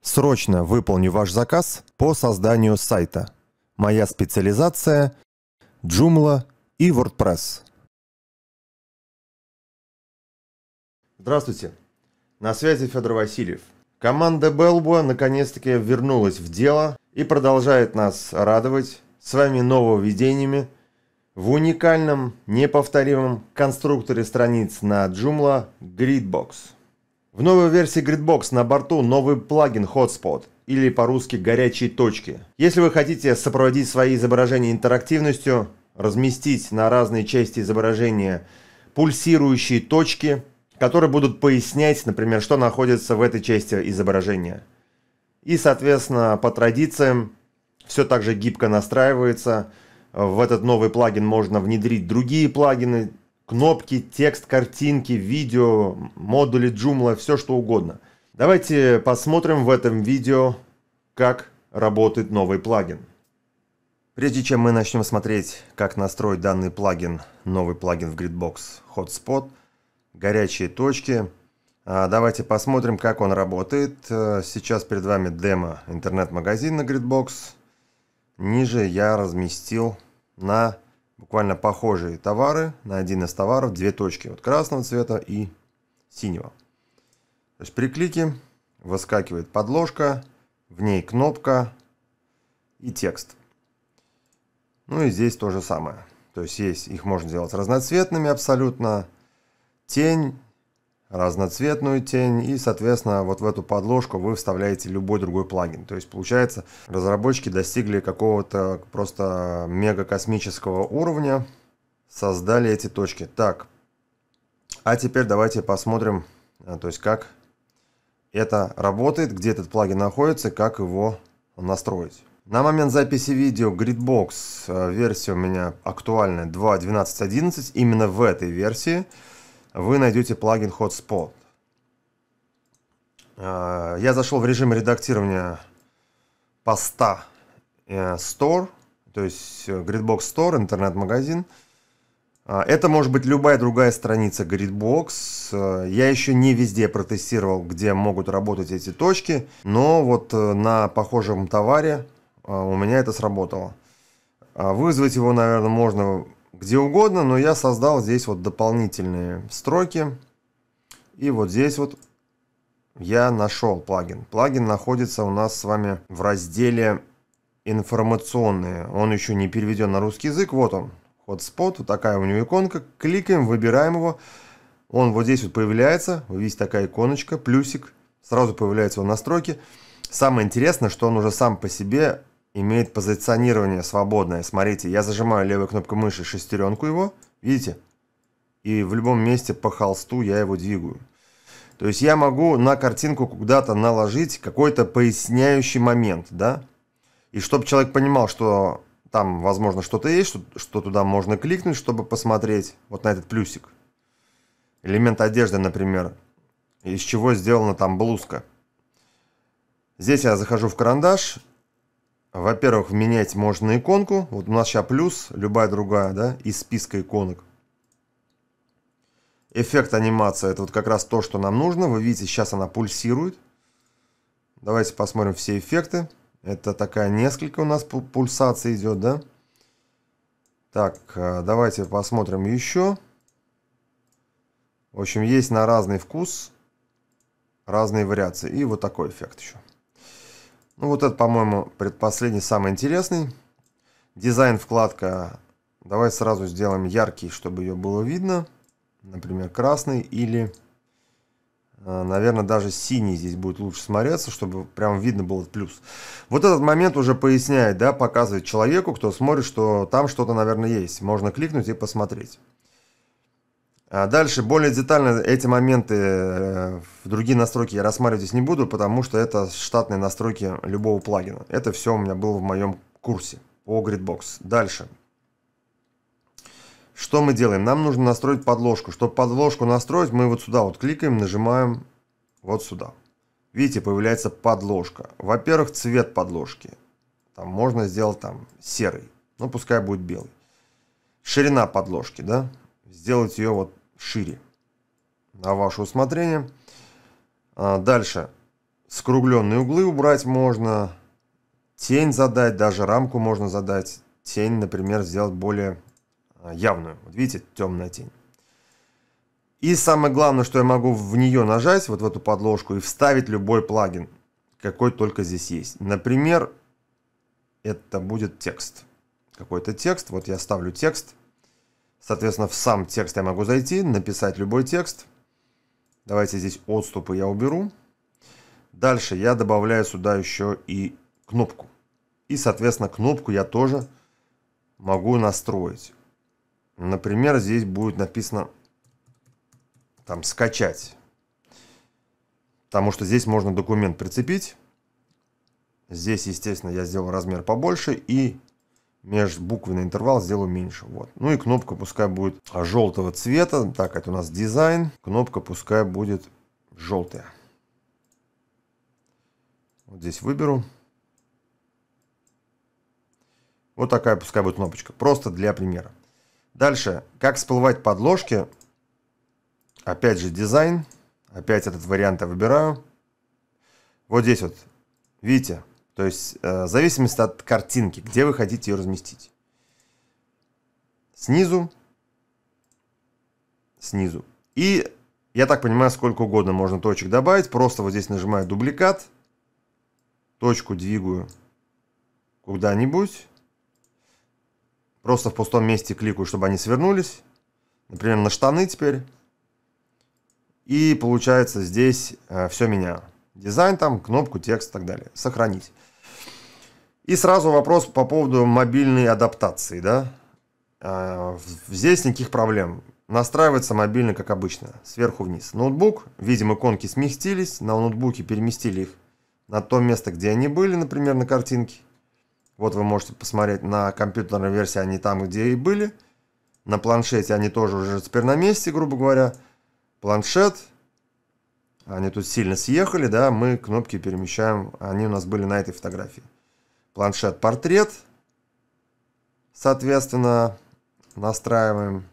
Срочно выполню ваш заказ по созданию сайта. Моя специализация – Joomla и WordPress. Здравствуйте, на связи Федор Васильев. Команда Белбуа наконец-таки вернулась в дело и продолжает нас радовать своими нововведениями в уникальном, неповторимом конструкторе страниц на Joomla Gridbox. В новой версии Gridbox на борту новый плагин Hotspot или по-русски «горячие точки». Если вы хотите сопроводить свои изображения интерактивностью, разместить на разные части изображения пульсирующие точки, которые будут пояснять, например, что находится в этой части изображения. И, соответственно, по традициям все так же гибко настраивается. В этот новый плагин можно внедрить другие плагины, кнопки, текст, картинки, видео, модули джумла все что угодно. Давайте посмотрим в этом видео, как работает новый плагин. Прежде чем мы начнем смотреть, как настроить данный плагин, новый плагин в Gridbox Hotspot, горячие точки, а, давайте посмотрим, как он работает. А, сейчас перед вами демо интернет-магазина Gridbox. Ниже я разместил на буквально похожие товары на один из товаров, две точки вот красного цвета и синего. То есть при клике выскакивает подложка, в ней кнопка и текст. Ну и здесь то же самое. То есть есть, их можно делать разноцветными абсолютно. Тень, разноцветную тень и, соответственно, вот в эту подложку вы вставляете любой другой плагин. То есть, получается, разработчики достигли какого-то просто мега космического уровня, создали эти точки. Так, а теперь давайте посмотрим, а, то есть, как это работает, где этот плагин находится, как его настроить. На момент записи видео Gridbox э, версия у меня актуальна 2.12.11, именно в этой версии – вы найдете плагин Hotspot. А, я зашел в режим редактирования поста э, Store, то есть э, Gridbox Store, интернет-магазин. А, это может быть любая другая страница Gridbox. Э, я еще не везде протестировал, где могут работать эти точки, но вот на похожем товаре у меня это сработало. А вызвать его, наверное, можно где угодно, но я создал здесь вот дополнительные строки. И вот здесь вот я нашел плагин. Плагин находится у нас с вами в разделе информационные. Он еще не переведен на русский язык. Вот он, hotspot, вот такая у него иконка. Кликаем, выбираем его. Он вот здесь вот появляется. Вы видите, такая иконочка, плюсик. Сразу появляется его настройки. Самое интересное, что он уже сам по себе имеет позиционирование свободное. Смотрите, я зажимаю левой кнопкой мыши шестеренку его, видите? И в любом месте по холсту я его двигаю. То есть я могу на картинку куда-то наложить какой-то поясняющий момент, да? И чтобы человек понимал, что там, возможно, что-то есть, что, что туда можно кликнуть, чтобы посмотреть вот на этот плюсик. Элемент одежды, например, из чего сделана там блузка. Здесь я захожу в карандаш во-первых, менять можно иконку. Вот у нас сейчас плюс, любая другая, да, из списка иконок. Эффект анимация, это вот как раз то, что нам нужно. Вы видите, сейчас она пульсирует. Давайте посмотрим все эффекты. Это такая несколько у нас пульсаций идет, да? Так, э, давайте посмотрим еще. В общем, есть на разный вкус разные вариации. И вот такой эффект еще. Ну вот это, по-моему, предпоследний, самый интересный. Дизайн вкладка. Давай сразу сделаем яркий, чтобы ее было видно. Например, красный или, э, наверное, даже синий здесь будет лучше смотреться, чтобы прям видно было плюс. Вот этот момент уже поясняет, да, показывает человеку, кто смотрит, что там что-то, наверное, есть. Можно кликнуть и посмотреть. А дальше более детально эти моменты э, в другие настройки я рассматривать здесь не буду, потому что это штатные настройки любого плагина. Это все у меня было в моем курсе по Gridbox. Дальше. Что мы делаем? Нам нужно настроить подложку. Чтобы подложку настроить, мы вот сюда вот кликаем, нажимаем вот сюда. Видите, появляется подложка. Во-первых, цвет подложки. Там можно сделать там серый. Ну, пускай будет белый. Ширина подложки, да? сделать ее вот шире. На ваше усмотрение. А, дальше. Скругленные углы убрать можно. Тень задать, даже рамку можно задать. Тень, например, сделать более а, явную. Вот видите, темная тень. И самое главное, что я могу в нее нажать, вот в эту подложку, и вставить любой плагин, какой только здесь есть. Например, это будет текст. Какой-то текст. Вот я ставлю текст. Соответственно, в сам текст я могу зайти, написать любой текст. Давайте здесь отступы я уберу. Дальше я добавляю сюда еще и кнопку. И, соответственно, кнопку я тоже могу настроить. Например, здесь будет написано там скачать. Потому что здесь можно документ прицепить. Здесь, естественно, я сделал размер побольше и межбуквенный интервал сделаю меньше. Вот. Ну и кнопка пускай будет желтого цвета. Так, это у нас дизайн. Кнопка пускай будет желтая. Вот здесь выберу. Вот такая пускай будет кнопочка. Просто для примера. Дальше. Как всплывать подложки. Опять же дизайн. Опять этот вариант я выбираю. Вот здесь вот. Видите? То есть, э, в зависимости от картинки, где вы хотите ее разместить. Снизу, снизу. И, я так понимаю, сколько угодно можно точек добавить. Просто вот здесь нажимаю дубликат, точку двигаю куда-нибудь. Просто в пустом месте кликаю, чтобы они свернулись. Например, на штаны теперь. И получается здесь э, все меняю. Дизайн там, кнопку, текст и так далее. Сохранить. И сразу вопрос по поводу мобильной адаптации, да? А, здесь никаких проблем. Настраивается мобильно, как обычно, сверху вниз. Ноутбук, видим иконки сместились, на ноутбуке переместили их на то место, где они были, например, на картинке. Вот вы можете посмотреть на компьютерной версии, они там, где и были. На планшете они тоже уже теперь на месте, грубо говоря. Планшет, они тут сильно съехали, да, мы кнопки перемещаем, они у нас были на этой фотографии. Планшет портрет, соответственно, настраиваем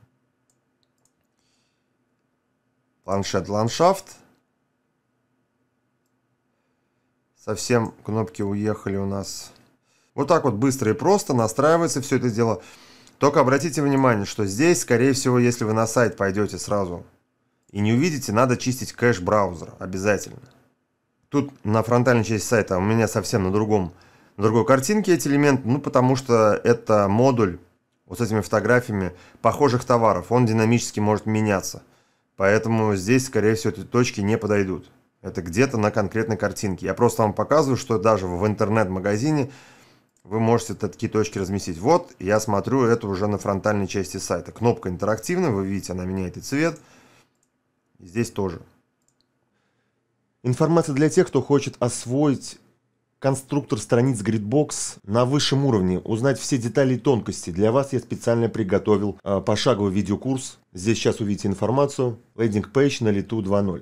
планшет ландшафт. Совсем кнопки уехали у нас. Вот так вот быстро и просто настраивается все это дело. Только обратите внимание, что здесь, скорее всего, если вы на сайт пойдете сразу и не увидите, надо чистить кэш браузера обязательно. Тут на фронтальной части сайта у меня совсем на другом, на другой картинке эти элементы, ну потому что это модуль вот с этими фотографиями похожих товаров, он динамически может меняться. Поэтому здесь, скорее всего, эти точки не подойдут. Это где-то на конкретной картинке. Я просто вам показываю, что даже в интернет-магазине вы можете такие точки разместить. Вот, я смотрю это уже на фронтальной части сайта. Кнопка интерактивная, вы видите, она меняет и цвет – Здесь тоже. Информация для тех, кто хочет освоить конструктор страниц Gridbox на высшем уровне, узнать все детали и тонкости. Для вас я специально приготовил э, пошаговый видеокурс. Здесь сейчас увидите информацию. Лендинг-пейдж на лету 2.0